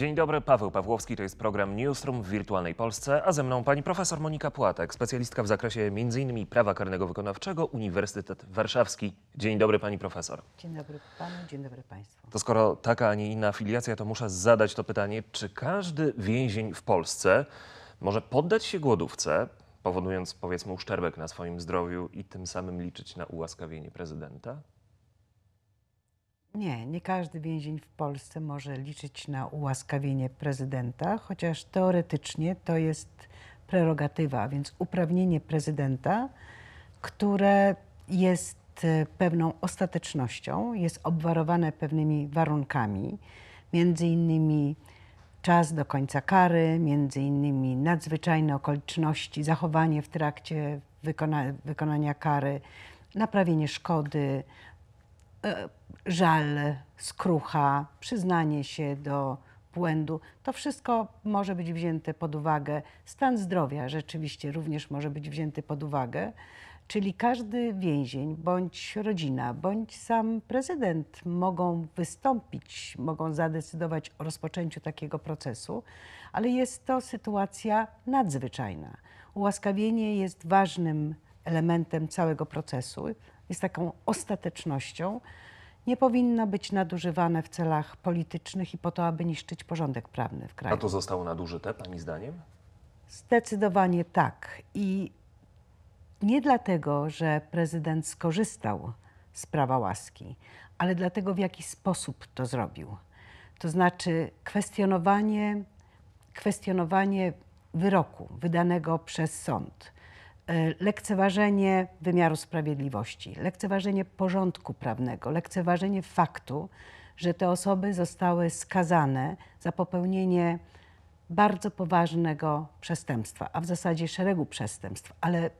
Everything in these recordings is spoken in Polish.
Dzień dobry, Paweł Pawłowski, to jest program Newsroom w Wirtualnej Polsce, a ze mną pani profesor Monika Płatek, specjalistka w zakresie m.in. prawa karnego wykonawczego, Uniwersytet Warszawski. Dzień dobry pani profesor. Dzień dobry panu, dzień dobry państwu. To skoro taka, a nie inna afiliacja, to muszę zadać to pytanie, czy każdy więzień w Polsce może poddać się głodówce, powodując powiedzmy uszczerbek na swoim zdrowiu i tym samym liczyć na ułaskawienie prezydenta? Nie, nie każdy więzień w Polsce może liczyć na ułaskawienie prezydenta, chociaż teoretycznie to jest prerogatywa, więc uprawnienie prezydenta, które jest e, pewną ostatecznością, jest obwarowane pewnymi warunkami, między innymi czas do końca kary, między innymi nadzwyczajne okoliczności, zachowanie w trakcie wykona wykonania kary, naprawienie szkody, E, żal, skrucha, przyznanie się do błędu. To wszystko może być wzięte pod uwagę. Stan zdrowia rzeczywiście również może być wzięty pod uwagę. Czyli każdy więzień, bądź rodzina, bądź sam prezydent mogą wystąpić, mogą zadecydować o rozpoczęciu takiego procesu, ale jest to sytuacja nadzwyczajna. Ułaskawienie jest ważnym elementem całego procesu, jest taką ostatecznością, nie powinno być nadużywane w celach politycznych i po to, aby niszczyć porządek prawny w kraju. A to zostało nadużyte, Pani zdaniem? Zdecydowanie tak. I nie dlatego, że prezydent skorzystał z prawa łaski, ale dlatego, w jaki sposób to zrobił. To znaczy kwestionowanie, kwestionowanie wyroku wydanego przez sąd E, lekceważenie wymiaru sprawiedliwości, lekceważenie porządku prawnego, lekceważenie faktu, że te osoby zostały skazane za popełnienie bardzo poważnego przestępstwa, a w zasadzie szeregu przestępstw, ale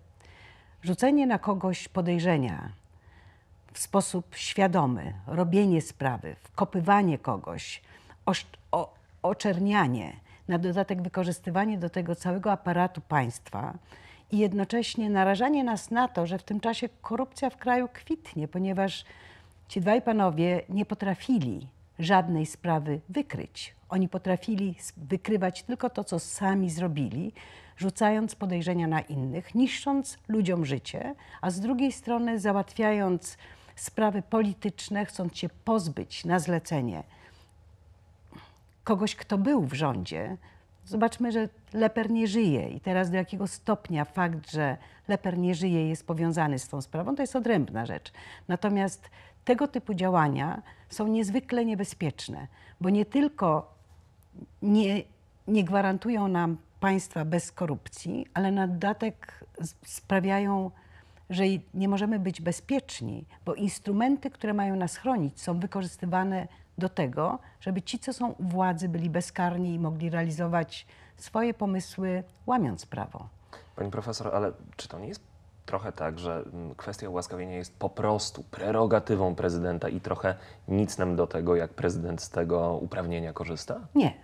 rzucenie na kogoś podejrzenia w sposób świadomy, robienie sprawy, wkopywanie kogoś, oczernianie, na dodatek wykorzystywanie do tego całego aparatu państwa, i jednocześnie narażanie nas na to, że w tym czasie korupcja w kraju kwitnie, ponieważ ci dwaj panowie nie potrafili żadnej sprawy wykryć. Oni potrafili wykrywać tylko to, co sami zrobili, rzucając podejrzenia na innych, niszcząc ludziom życie, a z drugiej strony załatwiając sprawy polityczne, chcąc się pozbyć na zlecenie kogoś, kto był w rządzie, Zobaczmy, że Leper nie żyje i teraz do jakiego stopnia fakt, że Leper nie żyje jest powiązany z tą sprawą, to jest odrębna rzecz. Natomiast tego typu działania są niezwykle niebezpieczne, bo nie tylko nie, nie gwarantują nam państwa bez korupcji, ale na dodatek sprawiają że nie możemy być bezpieczni, bo instrumenty, które mają nas chronić, są wykorzystywane do tego, żeby ci, co są u władzy, byli bezkarni i mogli realizować swoje pomysły, łamiąc prawo. Pani profesor, ale czy to nie jest trochę tak, że mm, kwestia ułaskawienia jest po prostu prerogatywą prezydenta i trochę nic nam do tego, jak prezydent z tego uprawnienia korzysta? Nie,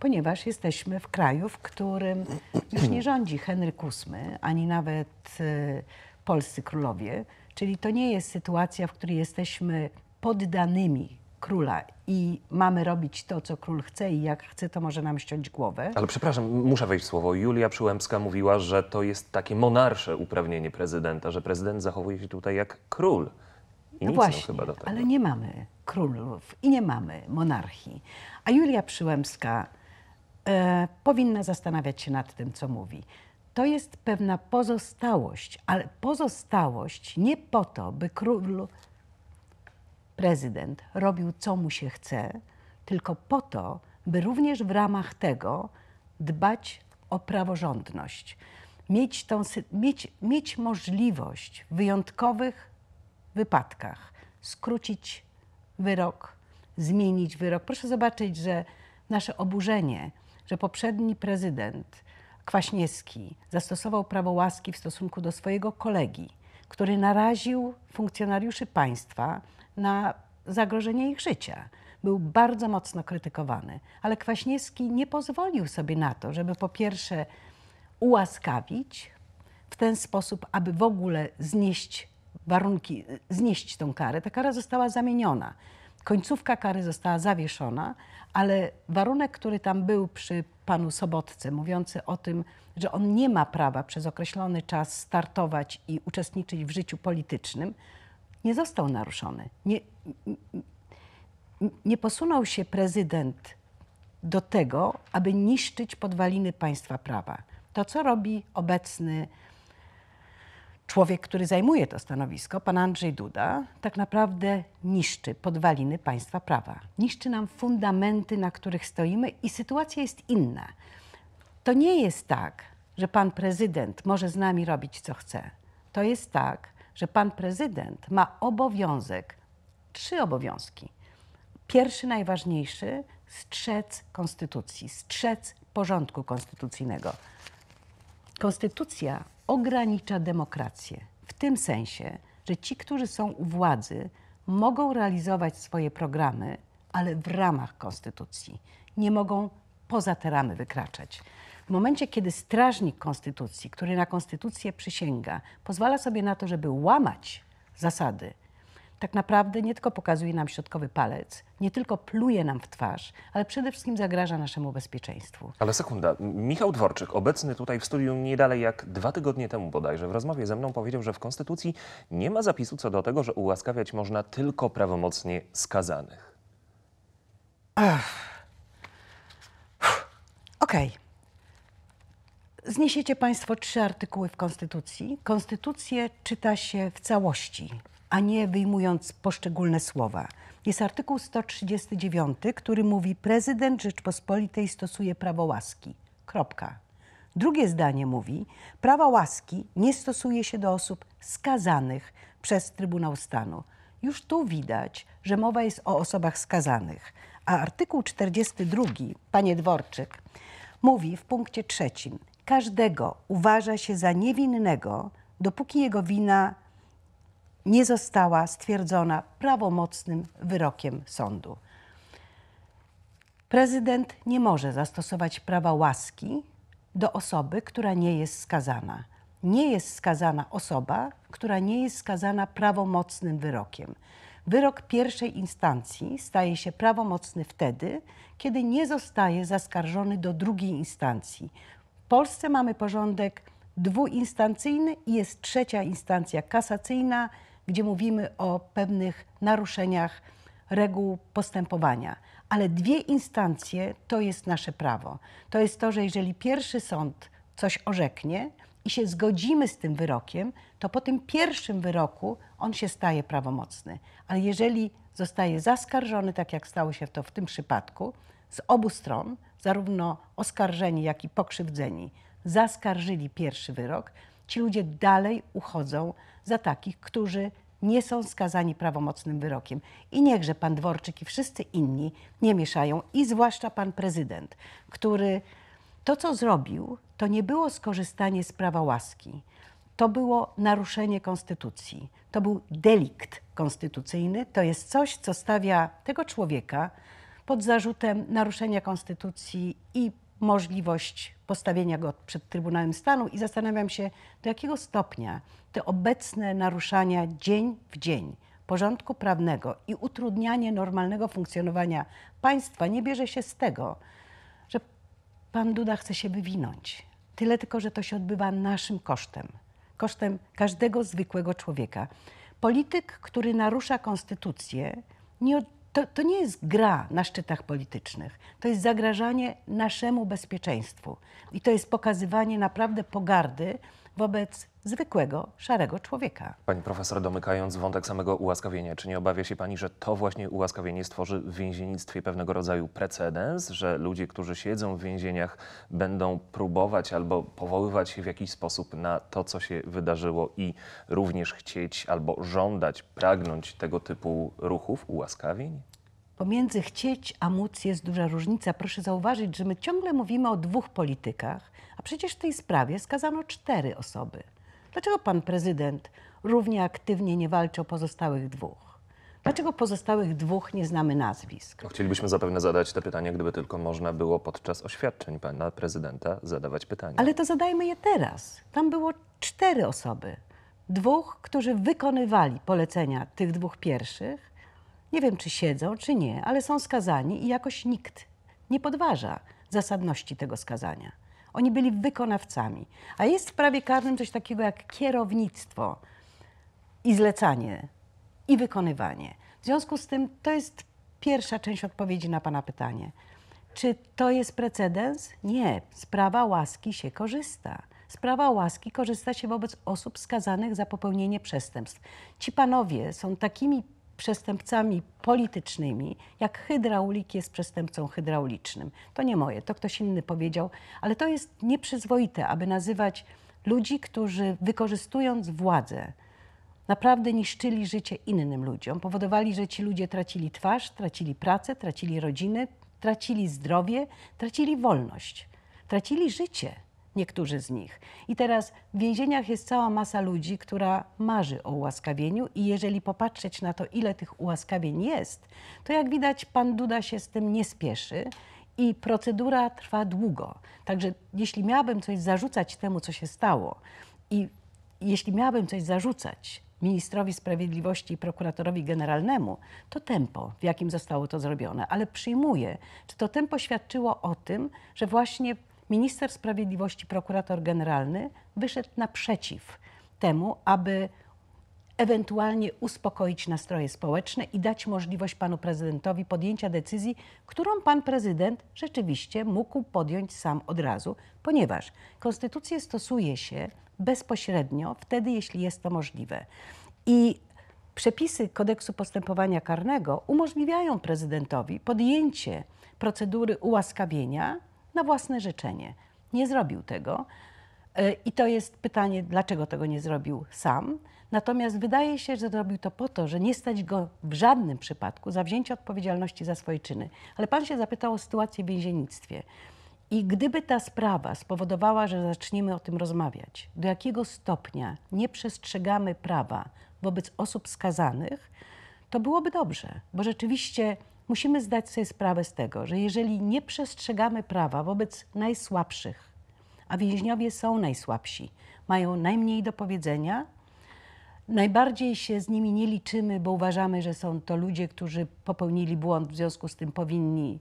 ponieważ jesteśmy w kraju, w którym już nie rządzi Henryk VIII, ani nawet y, polscy królowie, czyli to nie jest sytuacja, w której jesteśmy poddanymi króla i mamy robić to, co król chce i jak chce, to może nam ściąć głowę. Ale przepraszam, muszę wejść w słowo. Julia Przyłębska mówiła, że to jest takie monarsze uprawnienie prezydenta, że prezydent zachowuje się tutaj jak król. I no właśnie, ale nie mamy królów i nie mamy monarchii. A Julia Przyłębska e, powinna zastanawiać się nad tym, co mówi to jest pewna pozostałość, ale pozostałość nie po to, by król, prezydent robił co mu się chce, tylko po to, by również w ramach tego dbać o praworządność, mieć, tą, mieć, mieć możliwość w wyjątkowych wypadkach skrócić wyrok, zmienić wyrok. Proszę zobaczyć, że nasze oburzenie, że poprzedni prezydent Kwaśniewski zastosował prawo łaski w stosunku do swojego kolegi, który naraził funkcjonariuszy państwa na zagrożenie ich życia. Był bardzo mocno krytykowany, ale Kwaśniewski nie pozwolił sobie na to, żeby po pierwsze ułaskawić w ten sposób, aby w ogóle znieść warunki, znieść tą karę. Ta kara została zamieniona. Końcówka kary została zawieszona, ale warunek, który tam był przy panu Sobotce, mówiący o tym, że on nie ma prawa przez określony czas startować i uczestniczyć w życiu politycznym, nie został naruszony. Nie, nie posunął się prezydent do tego, aby niszczyć podwaliny państwa prawa. To, co robi obecny człowiek, który zajmuje to stanowisko, pan Andrzej Duda, tak naprawdę niszczy podwaliny państwa prawa. Niszczy nam fundamenty, na których stoimy i sytuacja jest inna. To nie jest tak, że pan prezydent może z nami robić co chce. To jest tak, że pan prezydent ma obowiązek, trzy obowiązki. Pierwszy, najważniejszy, strzec konstytucji, strzec porządku konstytucyjnego. Konstytucja ogranicza demokrację. W tym sensie, że ci, którzy są u władzy, mogą realizować swoje programy, ale w ramach konstytucji. Nie mogą poza te ramy wykraczać. W momencie, kiedy strażnik konstytucji, który na konstytucję przysięga, pozwala sobie na to, żeby łamać zasady, tak naprawdę nie tylko pokazuje nam środkowy palec, nie tylko pluje nam w twarz, ale przede wszystkim zagraża naszemu bezpieczeństwu. Ale sekunda, Michał Dworczyk, obecny tutaj w studiu nie dalej jak dwa tygodnie temu bodajże, w rozmowie ze mną powiedział, że w Konstytucji nie ma zapisu co do tego, że ułaskawiać można tylko prawomocnie skazanych. Okej. Okay. Zniesiecie Państwo trzy artykuły w Konstytucji. Konstytucję czyta się w całości a nie wyjmując poszczególne słowa. Jest artykuł 139, który mówi: Prezydent Rzeczpospolitej stosuje prawo łaski. Kropka. Drugie zdanie mówi: Prawa łaski nie stosuje się do osób skazanych przez Trybunał Stanu. Już tu widać, że mowa jest o osobach skazanych. A artykuł 42, panie Dworczyk, mówi w punkcie trzecim: Każdego uważa się za niewinnego, dopóki jego wina nie została stwierdzona prawomocnym wyrokiem sądu. Prezydent nie może zastosować prawa łaski do osoby, która nie jest skazana. Nie jest skazana osoba, która nie jest skazana prawomocnym wyrokiem. Wyrok pierwszej instancji staje się prawomocny wtedy, kiedy nie zostaje zaskarżony do drugiej instancji. W Polsce mamy porządek dwuinstancyjny i jest trzecia instancja kasacyjna, gdzie mówimy o pewnych naruszeniach reguł postępowania. Ale dwie instancje to jest nasze prawo. To jest to, że jeżeli pierwszy sąd coś orzeknie i się zgodzimy z tym wyrokiem, to po tym pierwszym wyroku on się staje prawomocny. Ale jeżeli zostaje zaskarżony, tak jak stało się to w tym przypadku, z obu stron, zarówno oskarżeni, jak i pokrzywdzeni, zaskarżyli pierwszy wyrok, ci ludzie dalej uchodzą za takich, którzy nie są skazani prawomocnym wyrokiem. I niechże pan Dworczyk i wszyscy inni nie mieszają, i zwłaszcza pan prezydent, który to, co zrobił, to nie było skorzystanie z prawa łaski. To było naruszenie konstytucji. To był delikt konstytucyjny. To jest coś, co stawia tego człowieka pod zarzutem naruszenia konstytucji i możliwość postawienia go przed Trybunałem Stanu i zastanawiam się, do jakiego stopnia te obecne naruszania dzień w dzień porządku prawnego i utrudnianie normalnego funkcjonowania państwa nie bierze się z tego, że pan Duda chce się wywinąć. Tyle tylko, że to się odbywa naszym kosztem, kosztem każdego zwykłego człowieka. Polityk, który narusza konstytucję, nie, to, to nie jest gra na szczytach politycznych, to jest zagrażanie naszemu bezpieczeństwu i to jest pokazywanie naprawdę pogardy wobec zwykłego, szarego człowieka. Pani profesor, domykając wątek samego ułaskawienia, czy nie obawia się pani, że to właśnie ułaskawienie stworzy w więziennictwie pewnego rodzaju precedens, że ludzie, którzy siedzą w więzieniach, będą próbować albo powoływać się w jakiś sposób na to, co się wydarzyło i również chcieć albo żądać, pragnąć tego typu ruchów, ułaskawień? Pomiędzy chcieć a móc jest duża różnica. Proszę zauważyć, że my ciągle mówimy o dwóch politykach, a przecież w tej sprawie skazano cztery osoby. Dlaczego pan prezydent równie aktywnie nie walczy o pozostałych dwóch? Dlaczego pozostałych dwóch nie znamy nazwisk? No, chcielibyśmy zapewne zadać te pytanie, gdyby tylko można było podczas oświadczeń pana prezydenta zadawać pytania. Ale to zadajmy je teraz. Tam było cztery osoby. Dwóch, którzy wykonywali polecenia tych dwóch pierwszych, nie wiem czy siedzą, czy nie, ale są skazani i jakoś nikt nie podważa zasadności tego skazania. Oni byli wykonawcami. A jest w prawie karnym coś takiego jak kierownictwo i zlecanie i wykonywanie. W związku z tym to jest pierwsza część odpowiedzi na Pana pytanie. Czy to jest precedens? Nie. Sprawa łaski się korzysta. Sprawa łaski korzysta się wobec osób skazanych za popełnienie przestępstw. Ci panowie są takimi przestępcami politycznymi, jak hydraulik jest przestępcą hydraulicznym. To nie moje, to ktoś inny powiedział, ale to jest nieprzyzwoite, aby nazywać ludzi, którzy wykorzystując władzę, naprawdę niszczyli życie innym ludziom, powodowali, że ci ludzie tracili twarz, tracili pracę, tracili rodziny, tracili zdrowie, tracili wolność, tracili życie niektórzy z nich. I teraz w więzieniach jest cała masa ludzi, która marzy o ułaskawieniu i jeżeli popatrzeć na to, ile tych ułaskawień jest, to jak widać pan Duda się z tym nie spieszy i procedura trwa długo. Także jeśli miałabym coś zarzucać temu, co się stało i jeśli miałabym coś zarzucać ministrowi sprawiedliwości i prokuratorowi generalnemu, to tempo, w jakim zostało to zrobione. Ale przyjmuję, że to tempo świadczyło o tym, że właśnie minister sprawiedliwości, prokurator generalny wyszedł naprzeciw temu, aby ewentualnie uspokoić nastroje społeczne i dać możliwość panu prezydentowi podjęcia decyzji, którą pan prezydent rzeczywiście mógł podjąć sam od razu, ponieważ konstytucję stosuje się bezpośrednio wtedy, jeśli jest to możliwe. I przepisy kodeksu postępowania karnego umożliwiają prezydentowi podjęcie procedury ułaskawienia na własne życzenie. Nie zrobił tego. E, I to jest pytanie, dlaczego tego nie zrobił sam. Natomiast wydaje się, że zrobił to po to, że nie stać go w żadnym przypadku za wzięcie odpowiedzialności za swoje czyny. Ale pan się zapytał o sytuację w więziennictwie. I gdyby ta sprawa spowodowała, że zaczniemy o tym rozmawiać, do jakiego stopnia nie przestrzegamy prawa wobec osób skazanych, to byłoby dobrze, bo rzeczywiście musimy zdać sobie sprawę z tego, że jeżeli nie przestrzegamy prawa wobec najsłabszych, a więźniowie są najsłabsi, mają najmniej do powiedzenia, najbardziej się z nimi nie liczymy, bo uważamy, że są to ludzie, którzy popełnili błąd, w związku z tym powinni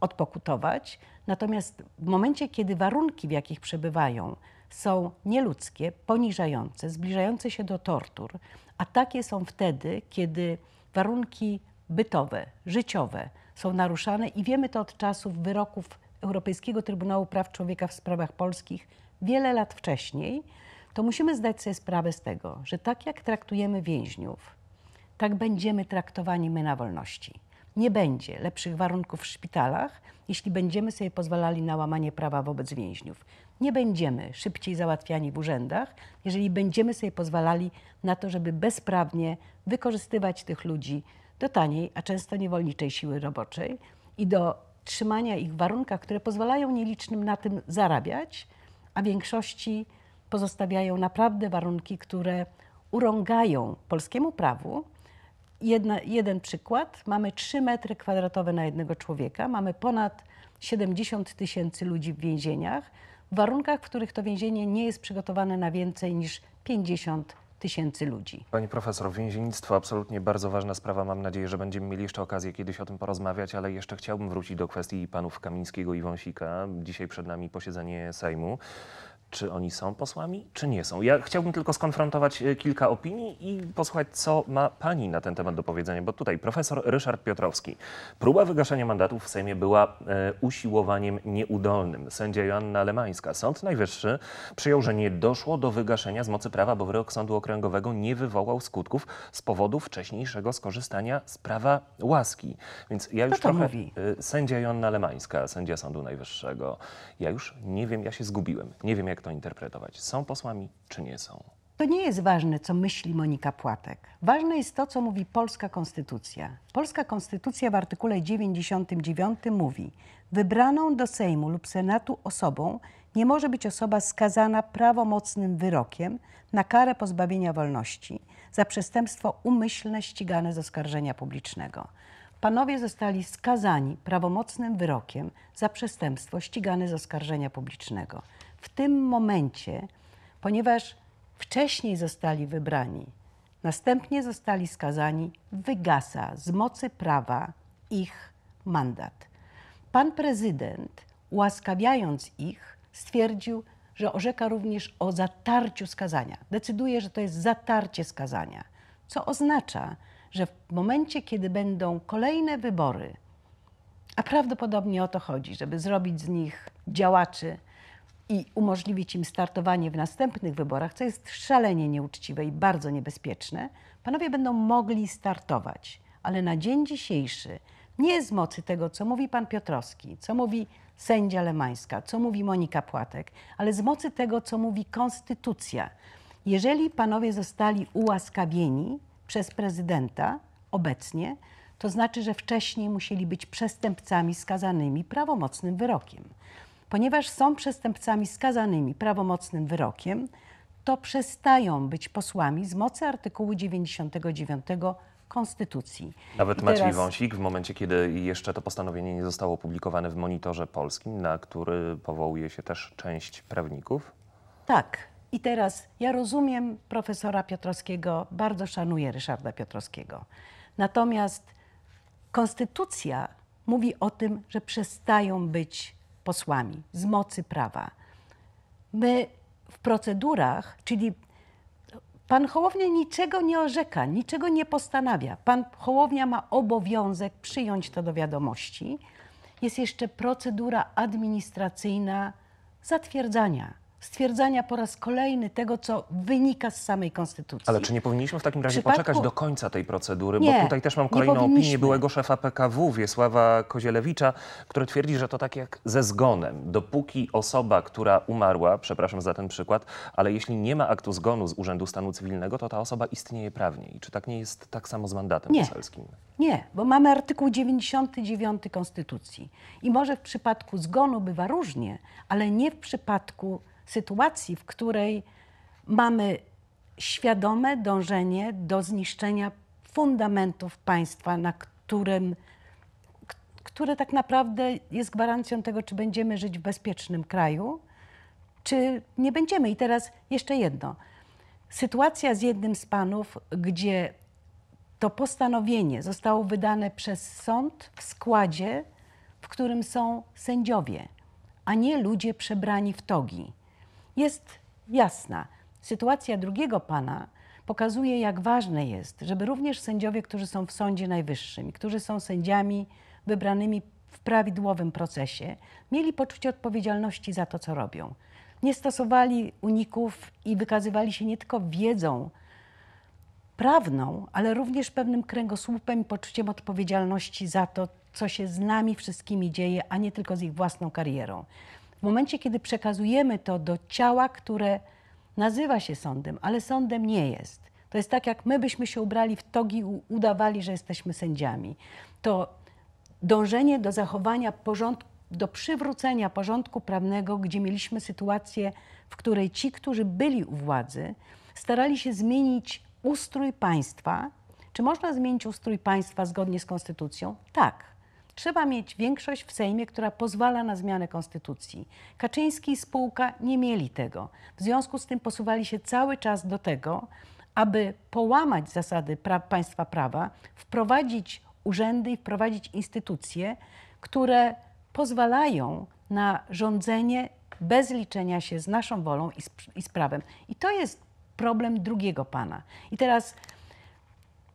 odpokutować. Natomiast w momencie, kiedy warunki, w jakich przebywają, są nieludzkie, poniżające, zbliżające się do tortur, a takie są wtedy, kiedy warunki bytowe, życiowe są naruszane i wiemy to od czasów wyroków Europejskiego Trybunału Praw Człowieka w sprawach polskich wiele lat wcześniej, to musimy zdać sobie sprawę z tego, że tak jak traktujemy więźniów, tak będziemy traktowani my na wolności. Nie będzie lepszych warunków w szpitalach, jeśli będziemy sobie pozwalali na łamanie prawa wobec więźniów. Nie będziemy szybciej załatwiani w urzędach, jeżeli będziemy sobie pozwalali na to, żeby bezprawnie wykorzystywać tych ludzi do taniej, a często niewolniczej siły roboczej i do trzymania ich w warunkach, które pozwalają nielicznym na tym zarabiać, a większości pozostawiają naprawdę warunki, które urągają polskiemu prawu. Jedna, jeden przykład. Mamy 3 metry kwadratowe na jednego człowieka, mamy ponad 70 tysięcy ludzi w więzieniach, w warunkach, w których to więzienie nie jest przygotowane na więcej niż 50 tysięcy ludzi. Pani profesor, więziennictwo absolutnie bardzo ważna sprawa. Mam nadzieję, że będziemy mieli jeszcze okazję kiedyś o tym porozmawiać, ale jeszcze chciałbym wrócić do kwestii panów Kamińskiego i Wąsika. Dzisiaj przed nami posiedzenie Sejmu czy oni są posłami, czy nie są. Ja chciałbym tylko skonfrontować e, kilka opinii i posłuchać, co ma pani na ten temat do powiedzenia, bo tutaj profesor Ryszard Piotrowski. Próba wygaszenia mandatów w Sejmie była e, usiłowaniem nieudolnym. Sędzia Joanna Alemańska. Sąd Najwyższy przyjął, że nie doszło do wygaszenia z mocy prawa, bo wyrok Sądu Okręgowego nie wywołał skutków z powodu wcześniejszego skorzystania z prawa łaski. Więc ja już trochę... Mówi? E, sędzia Joanna Alemańska, sędzia Sądu Najwyższego. Ja już nie wiem, ja się zgubiłem. Nie wiem, jak to interpretować? Są posłami, czy nie są? To nie jest ważne, co myśli Monika Płatek. Ważne jest to, co mówi polska konstytucja. Polska konstytucja w artykule 99 mówi: Wybraną do Sejmu lub Senatu osobą nie może być osoba skazana prawomocnym wyrokiem na karę pozbawienia wolności za przestępstwo umyślne ścigane z oskarżenia publicznego. Panowie zostali skazani prawomocnym wyrokiem za przestępstwo ścigane z oskarżenia publicznego w tym momencie, ponieważ wcześniej zostali wybrani, następnie zostali skazani, wygasa z mocy prawa ich mandat. Pan prezydent, ułaskawiając ich, stwierdził, że orzeka również o zatarciu skazania. Decyduje, że to jest zatarcie skazania, co oznacza, że w momencie, kiedy będą kolejne wybory, a prawdopodobnie o to chodzi, żeby zrobić z nich działaczy i umożliwić im startowanie w następnych wyborach, co jest szalenie nieuczciwe i bardzo niebezpieczne, panowie będą mogli startować. Ale na dzień dzisiejszy nie z mocy tego, co mówi pan Piotrowski, co mówi sędzia Lemańska, co mówi Monika Płatek, ale z mocy tego, co mówi konstytucja. Jeżeli panowie zostali ułaskawieni przez prezydenta obecnie, to znaczy, że wcześniej musieli być przestępcami skazanymi prawomocnym wyrokiem ponieważ są przestępcami skazanymi prawomocnym wyrokiem, to przestają być posłami z mocy artykułu 99 Konstytucji. Nawet Maciej teraz... Wąsik, w momencie, kiedy jeszcze to postanowienie nie zostało opublikowane w monitorze polskim, na który powołuje się też część prawników? Tak. I teraz ja rozumiem profesora Piotrowskiego, bardzo szanuję Ryszarda Piotrowskiego. Natomiast Konstytucja mówi o tym, że przestają być posłami z mocy prawa. My w procedurach, czyli pan Hołownia niczego nie orzeka, niczego nie postanawia. Pan Hołownia ma obowiązek przyjąć to do wiadomości. Jest jeszcze procedura administracyjna zatwierdzania stwierdzania po raz kolejny tego, co wynika z samej Konstytucji. Ale czy nie powinniśmy w takim razie przypadku... poczekać do końca tej procedury? Nie, bo tutaj też mam kolejną opinię byłego szefa PKW, Wiesława Kozielewicza, który twierdzi, że to tak jak ze zgonem. Dopóki osoba, która umarła, przepraszam za ten przykład, ale jeśli nie ma aktu zgonu z Urzędu Stanu Cywilnego, to ta osoba istnieje prawnie. I czy tak nie jest tak samo z mandatem nie. poselskim? Nie, bo mamy artykuł 99 Konstytucji. I może w przypadku zgonu bywa różnie, ale nie w przypadku sytuacji, w której mamy świadome dążenie do zniszczenia fundamentów państwa, na którym, które tak naprawdę jest gwarancją tego, czy będziemy żyć w bezpiecznym kraju, czy nie będziemy. I teraz jeszcze jedno. Sytuacja z jednym z panów, gdzie to postanowienie zostało wydane przez sąd w składzie, w którym są sędziowie, a nie ludzie przebrani w togi jest jasna. Sytuacja drugiego pana pokazuje, jak ważne jest, żeby również sędziowie, którzy są w Sądzie Najwyższym, którzy są sędziami wybranymi w prawidłowym procesie, mieli poczucie odpowiedzialności za to, co robią. Nie stosowali uników i wykazywali się nie tylko wiedzą prawną, ale również pewnym kręgosłupem i poczuciem odpowiedzialności za to, co się z nami wszystkimi dzieje, a nie tylko z ich własną karierą momencie, kiedy przekazujemy to do ciała, które nazywa się sądem, ale sądem nie jest. To jest tak, jak my byśmy się ubrali w togi i udawali, że jesteśmy sędziami. To dążenie do zachowania porządku, do przywrócenia porządku prawnego, gdzie mieliśmy sytuację, w której ci, którzy byli u władzy, starali się zmienić ustrój państwa. Czy można zmienić ustrój państwa zgodnie z konstytucją? Tak. Trzeba mieć większość w Sejmie, która pozwala na zmianę konstytucji. Kaczyński i spółka nie mieli tego. W związku z tym posuwali się cały czas do tego, aby połamać zasady pra państwa prawa, wprowadzić urzędy i wprowadzić instytucje, które pozwalają na rządzenie bez liczenia się z naszą wolą i z, i z prawem. I to jest problem drugiego pana. I teraz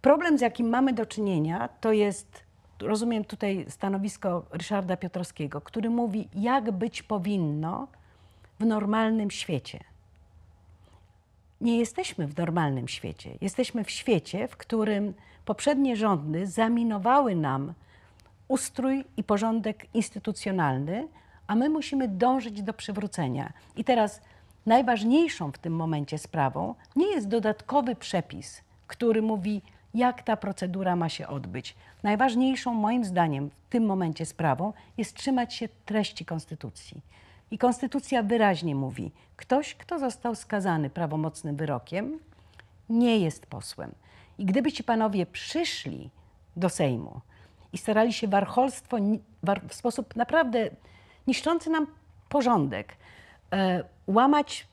problem, z jakim mamy do czynienia, to jest rozumiem tutaj stanowisko Ryszarda Piotrowskiego, który mówi, jak być powinno w normalnym świecie. Nie jesteśmy w normalnym świecie. Jesteśmy w świecie, w którym poprzednie rządy zaminowały nam ustrój i porządek instytucjonalny, a my musimy dążyć do przywrócenia. I teraz najważniejszą w tym momencie sprawą nie jest dodatkowy przepis, który mówi, jak ta procedura ma się odbyć. Najważniejszą moim zdaniem w tym momencie sprawą jest trzymać się treści Konstytucji. I Konstytucja wyraźnie mówi, ktoś, kto został skazany prawomocnym wyrokiem, nie jest posłem. I gdyby ci panowie przyszli do Sejmu i starali się warcholstwo w sposób naprawdę niszczący nam porządek, e, łamać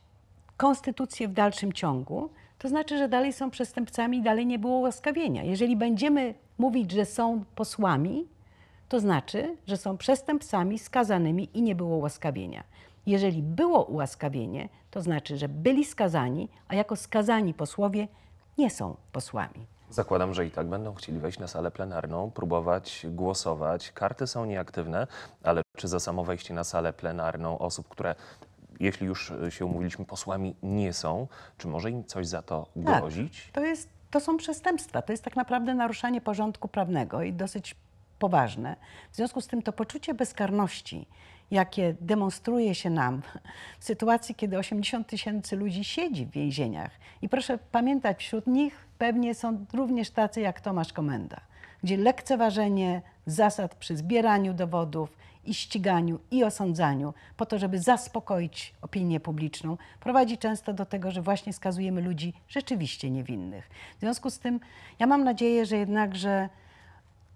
konstytucję w dalszym ciągu, to znaczy, że dalej są przestępcami, i dalej nie było łaskawienia. Jeżeli będziemy mówić, że są posłami, to znaczy, że są przestępcami skazanymi i nie było łaskawienia. Jeżeli było ułaskawienie, to znaczy, że byli skazani, a jako skazani posłowie nie są posłami. Zakładam, że i tak będą chcieli wejść na salę plenarną, próbować głosować. Karty są nieaktywne, ale czy za samo wejście na salę plenarną osób, które jeśli już e, się umówiliśmy, posłami nie są, czy może im coś za to tak, grozić? Tak, to, jest, to są przestępstwa, to jest tak naprawdę naruszanie porządku prawnego i dosyć poważne. W związku z tym to poczucie bezkarności, jakie demonstruje się nam w sytuacji, kiedy 80 tysięcy ludzi siedzi w więzieniach. I proszę pamiętać, wśród nich pewnie są również tacy jak Tomasz Komenda, gdzie lekceważenie zasad przy zbieraniu dowodów, i ściganiu, i osądzaniu, po to, żeby zaspokoić opinię publiczną, prowadzi często do tego, że właśnie skazujemy ludzi rzeczywiście niewinnych. W związku z tym ja mam nadzieję, że jednakże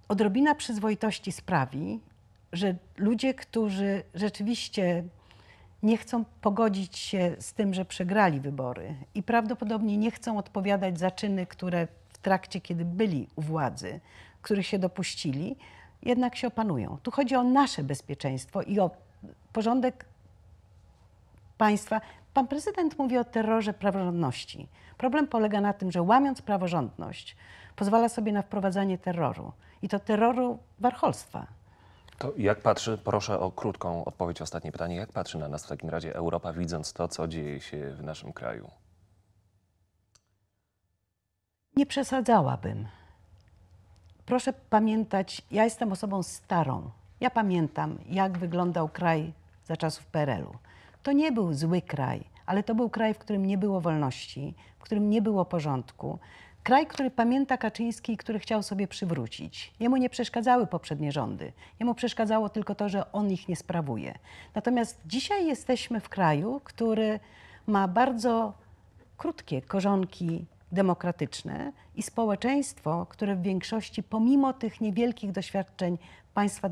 odrobina przyzwoitości sprawi, że ludzie, którzy rzeczywiście nie chcą pogodzić się z tym, że przegrali wybory i prawdopodobnie nie chcą odpowiadać za czyny, które w trakcie, kiedy byli u władzy, których się dopuścili, jednak się opanują. Tu chodzi o nasze bezpieczeństwo i o porządek państwa. Pan prezydent mówi o terrorze praworządności. Problem polega na tym, że łamiąc praworządność, pozwala sobie na wprowadzanie terroru i to terroru warholstwa. To jak patrzy, proszę o krótką odpowiedź, ostatnie pytanie, jak patrzy na nas w takim razie Europa, widząc to, co dzieje się w naszym kraju? Nie przesadzałabym proszę pamiętać, ja jestem osobą starą. Ja pamiętam, jak wyglądał kraj za czasów PRL-u. To nie był zły kraj, ale to był kraj, w którym nie było wolności, w którym nie było porządku. Kraj, który pamięta Kaczyński i który chciał sobie przywrócić. Jemu nie przeszkadzały poprzednie rządy. Jemu przeszkadzało tylko to, że on ich nie sprawuje. Natomiast dzisiaj jesteśmy w kraju, który ma bardzo krótkie korzonki demokratyczne i społeczeństwo, które w większości, pomimo tych niewielkich doświadczeń państwa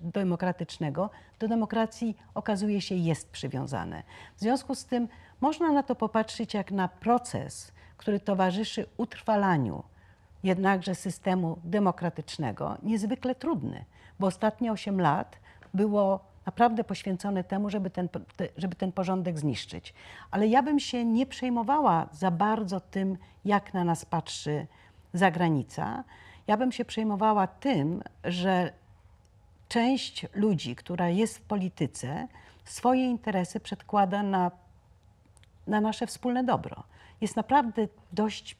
demokratycznego, do demokracji okazuje się jest przywiązane. W związku z tym można na to popatrzeć jak na proces, który towarzyszy utrwalaniu jednakże systemu demokratycznego, niezwykle trudny, bo ostatnie 8 lat było naprawdę poświęcone temu, żeby ten, żeby ten porządek zniszczyć. Ale ja bym się nie przejmowała za bardzo tym, jak na nas patrzy zagranica. Ja bym się przejmowała tym, że część ludzi, która jest w polityce, swoje interesy przedkłada na, na nasze wspólne dobro. Jest naprawdę dość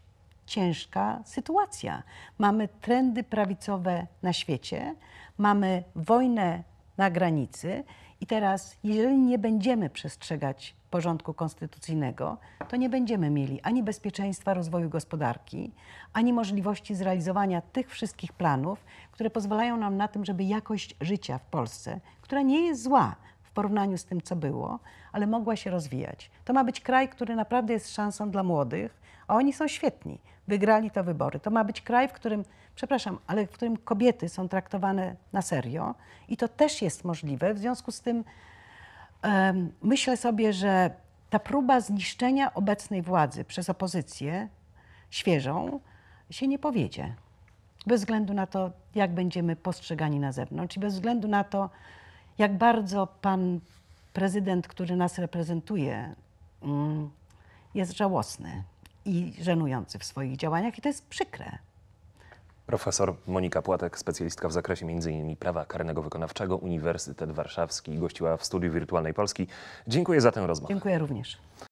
ciężka sytuacja. Mamy trendy prawicowe na świecie, mamy wojnę na granicy. I teraz, jeżeli nie będziemy przestrzegać porządku konstytucyjnego, to nie będziemy mieli ani bezpieczeństwa rozwoju gospodarki, ani możliwości zrealizowania tych wszystkich planów, które pozwalają nam na tym, żeby jakość życia w Polsce, która nie jest zła w porównaniu z tym, co było, ale mogła się rozwijać. To ma być kraj, który naprawdę jest szansą dla młodych, a oni są świetni. Wygrali to wybory. To ma być kraj, w którym, przepraszam, ale w którym kobiety są traktowane na serio i to też jest możliwe. W związku z tym um, myślę sobie, że ta próba zniszczenia obecnej władzy przez opozycję świeżą się nie powiedzie. Bez względu na to, jak będziemy postrzegani na zewnątrz i bez względu na to, jak bardzo pan prezydent, który nas reprezentuje, mm, jest żałosny i żenujący w swoich działaniach, i to jest przykre. Profesor Monika Płatek, specjalistka w zakresie m.in. prawa karnego wykonawczego, Uniwersytet Warszawski, gościła w studiu wirtualnej Polski. Dziękuję za tę rozmowę. Dziękuję również.